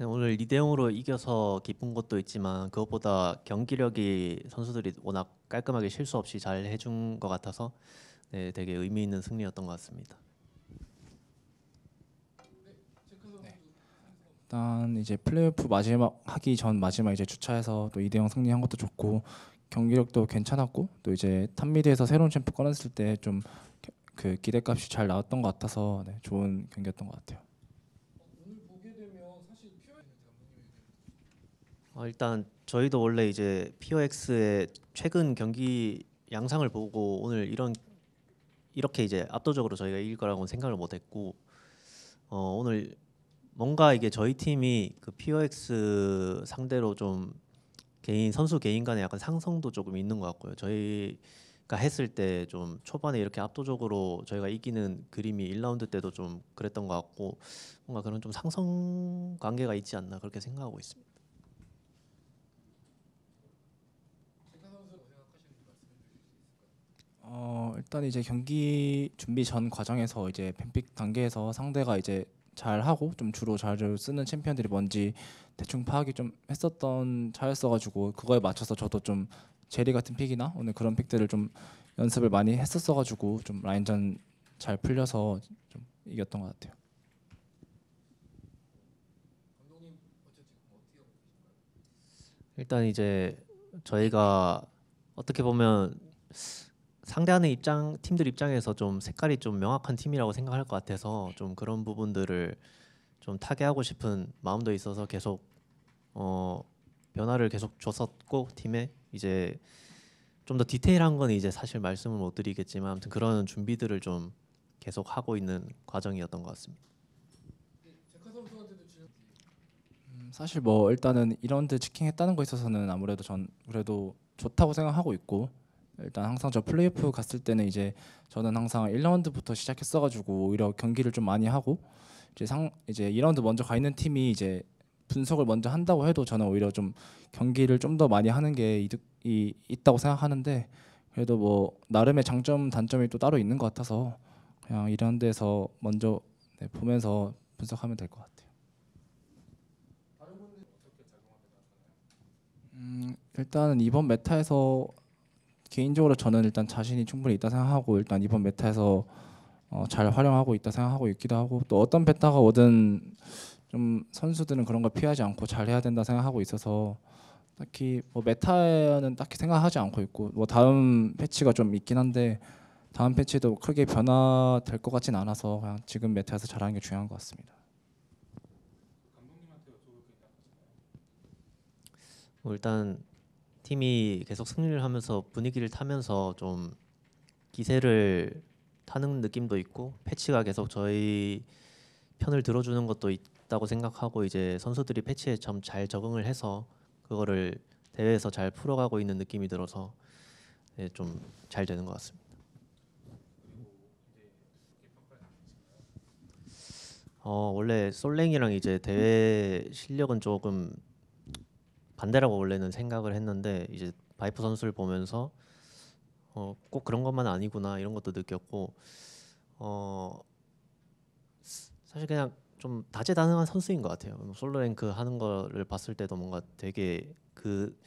네, 오늘 2대0으로 이겨서 기쁜 것도 있지만 그것보다 경기력이 선수들이 워낙 깔끔하게 실수 없이 잘 해준 것 같아서 네, 되게 의미 있는 승리였던 것 같습니다. 일단 이제 플레이오프 마지막 하기 전 마지막 이제 주차에서 또 2대0 승리한 것도 좋고 경기력도 괜찮았고 또 이제 탑미드에서 새로운 챔프 꺼냈을 때 좀 그 기대값이 잘 나왔던 것 같아서 네, 좋은 경기였던 것 같아요. 어, 일단 저희도 원래 이제 피어엑스의 최근 경기 양상을 보고 오늘 이런 이렇게 이제 압도적으로 저희가 이길 거라고는 생각을 못했고 어, 오늘 뭔가 이게 저희 팀이 그 피어엑스 상대로 좀 개인 선수 개인 간의 약간 상성도 조금 있는 것 같고요. 저희가 했을 때 좀 초반에 이렇게 압도적으로 저희가 이기는 그림이 1라운드 때도 좀 그랬던 것 같고 뭔가 그런 좀 상성 관계가 있지 않나 그렇게 생각하고 있습니다. 어, 일단 이제 경기 준비 전 과정에서 이제 팬픽 단계에서 상대가 이제 잘 하고 좀 주로 잘 쓰는 챔피언들이 뭔지 대충 파악이 좀 했었던 차였어가지고 그거에 맞춰서 저도 좀 제리 같은 픽이나 오늘 그런 픽들을 좀 연습을 많이 했었어가지고 좀 라인전 잘 풀려서 좀 이겼던 것 같아요. 일단 이제 저희가 어떻게 보면 상대하는 입장 팀들 입장에서 좀 색깔이 좀 명확한 팀이라고 생각할 것 같아서 좀 그런 부분들을 좀 타개하고 싶은 마음도 있어서 계속 어, 변화를 계속 줬었고 팀에 이제 좀 더 디테일한 건 이제 사실 말씀을 못 드리겠지만 아무튼 그런 준비들을 좀 계속 하고 있는 과정이었던 것 같습니다. 음, 사실 뭐 일단은 이런데 치킹했다는 거 있어서는 아무래도 전 그래도 좋다고 생각하고 있고 일단 항상 저 플레이오프 갔을 때는 이제 저는 항상 1라운드부터 시작했어가지고 오히려 경기를 좀 많이 하고 이제 상 이제 2라운드 먼저 가 있는 팀이 이제 분석을 먼저 한다고 해도 저는 오히려 좀 경기를 좀 더 많이 하는 게 이득이 있다고 생각하는데 그래도 뭐 나름의 장점 단점이 또 따로 있는 것 같아서 그냥 이런 데서 먼저 네, 보면서 분석하면 될 것 같아요. 음, 일단은 이번 메타에서 개인적으로 저는 일단 자신이 충분히 있다 생각하고 일단 이번 메타에서 어, 잘 활용하고 있다 생각하고 있기도 하고 또 어떤 베타가 오든 좀 선수들은 그런 걸 피하지 않고 잘 해야 된다 생각하고 있어서 딱히 뭐 메타는 딱히 생각하지 않고 있고 뭐 다음 패치가 좀 있긴 한데 다음 패치도 크게 변화될 것 같진 않아서 그냥 지금 메타에서 잘하는 게 중요한 것 같습니다. 뭐 일단 팀이 계속 승리를 하면서 분위기를 타면서 좀 기세를 타는 느낌도 있고 패치가 계속 저희 편을 들어주는 것도 있다고 생각하고 이제 선수들이 패치에 좀 잘 적응을 해서 그거를 대회에서 잘 풀어가고 있는 느낌이 들어서 네, 좀잘 되는 것 같습니다. 어 원래 솔랭이랑 이제 대회 실력은 조금 반대라고 원래는 생각을 했는데 이제 바이프 선수를 보면서 어, 꼭 그런 것만 아니구나 이런 것도 느꼈고 어, 사실 그냥 좀 다재다능한 선수인 것 같아요. 뭐 솔로 랭크 하는 거를 봤을 때도 뭔가 되게 그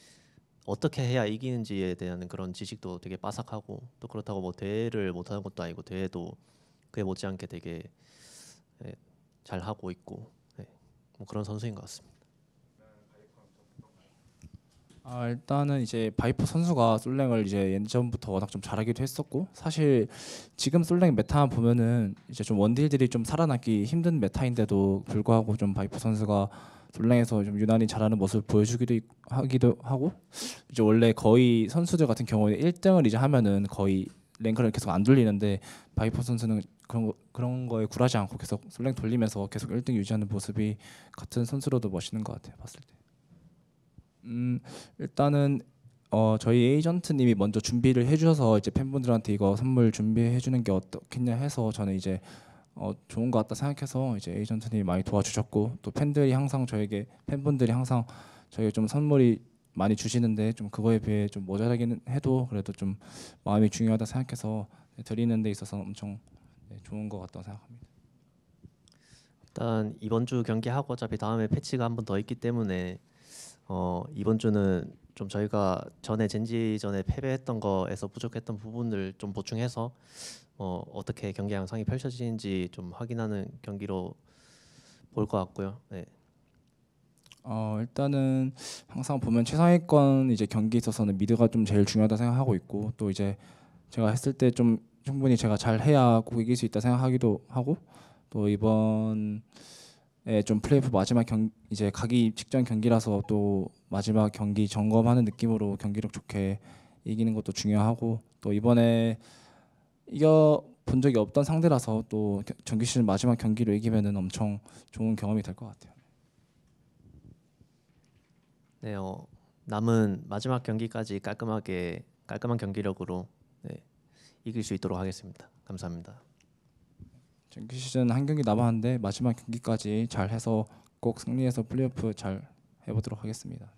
어떻게 해야 이기는지에 대한 그런 지식도 되게 빠삭하고 또 그렇다고 뭐 대회를 못하는 것도 아니고 대회도 그에 못지않게 되게 예, 잘 하고 있고 네. 뭐 그런 선수인 것 같습니다. 아, 일단은 이제 바이퍼 선수가 솔랭을 이제 예전부터 워낙 좀 잘하기도 했었고 사실 지금 솔랭 메타 보면은 이제 좀 원딜들이 좀 살아나기 힘든 메타인데도 불구하고 좀 바이퍼 선수가 솔랭에서 좀 유난히 잘하는 모습을 보여주기도 하기도 하고 이제 원래 거의 선수들 같은 경우에 1등을 이제 하면은 거의 랭크를 계속 안 돌리는데 바이퍼 선수는 그런 거, 그런 거에 굴하지 않고 계속 솔랭 돌리면서 계속 1등 유지하는 모습이 같은 선수로도 멋있는 것 같아요. 봤을 때. 음, 일단은 어, 저희 에이전트님이 먼저 준비를 해주셔서 이제 팬분들한테 이거 선물 준비해주는 게 어떻겠냐 해서 저는 이제 어, 좋은 것 같다 생각해서 이제 에이전트님이 많이 도와주셨고 또 팬들이 항상 저에게 팬분들이 항상 저희 좀 선물이 많이 주시는데 좀 그거에 비해 좀 모자라기는 해도 그래도 좀 마음이 중요하다 생각해서 드리는 데 있어서 엄청 네, 좋은 것 같다고 생각합니다. 일단 이번 주 경기하고 어차피 다음에 패치가 한 번 더 있기 때문에 어, 이번 주는 좀 저희가 전에 젠지 전에 패배했던 거에서 부족했던 부분을 좀 보충해서 어, 어떻게 경기 양상이 펼쳐지는지 좀 확인하는 경기로 볼 것 같고요. 네. 어 일단은 항상 보면 최상위권 이제 경기 에 있어서는 미드가 좀 제일 중요하다 생각하고 있고 또 이제 제가 했을 때 좀 충분히 제가 잘 해야 꼭 이길 수 있다 생각하기도 하고 또 이번 예, 좀 플레이오프 마지막 경 이제 가기 직전 경기라서 또 마지막 경기 점검하는 느낌으로 경기력 좋게 이기는 것도 중요하고 또 이번에 이겨 본 적이 없던 상대라서 또 정규 시즌 마지막 경기로 이기면은 엄청 좋은 경험이 될 것 같아요. 네, 어, 남은 마지막 경기까지 깔끔하게 깔끔한 경기력으로 네, 이길 수 있도록 하겠습니다. 감사합니다. 정규 시즌 한 경기 남았는데 마지막 경기까지 잘 해서 꼭 승리해서 플레이오프 잘 해보도록 하겠습니다.